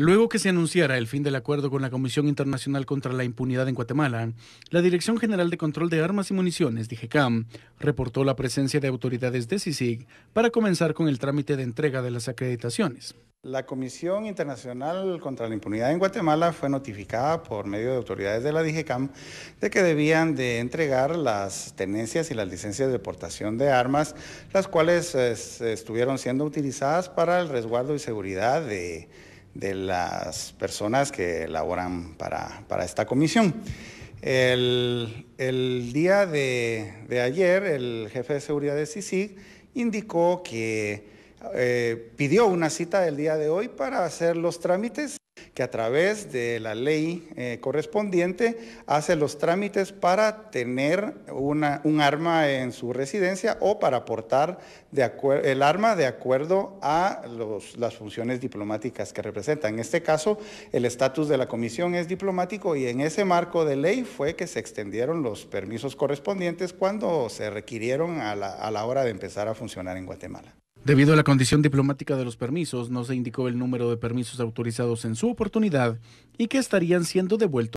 Luego que se anunciara el fin del acuerdo con la Comisión Internacional contra la Impunidad en Guatemala, la Dirección General de Control de Armas y Municiones, DIGECAM, reportó la presencia de autoridades de CICIG para comenzar con el trámite de entrega de las acreditaciones. La Comisión Internacional contra la Impunidad en Guatemala fue notificada por medio de autoridades de la DIGECAM de que debían de entregar las tenencias y las licencias de deportación de armas, las cuales eh, estuvieron siendo utilizadas para el resguardo y seguridad de de las personas que elaboran para, esta comisión. El, día de, ayer, el jefe de seguridad de CICIG indicó que eh, pidió una cita del día de hoy para hacer los trámites que a través de la ley eh, correspondiente hace los trámites para tener un arma en su residencia o para portar el arma de acuerdo a las funciones diplomáticas que representa. En este caso, el estatus de la comisión es diplomático y en ese marco de ley fue que se extendieron los permisos correspondientes cuando se requirieron a la hora de empezar a funcionar en Guatemala. Debido a la condición diplomática de los permisos, no se indicó el número de permisos autorizados en su oportunidad y que estarían siendo devueltos.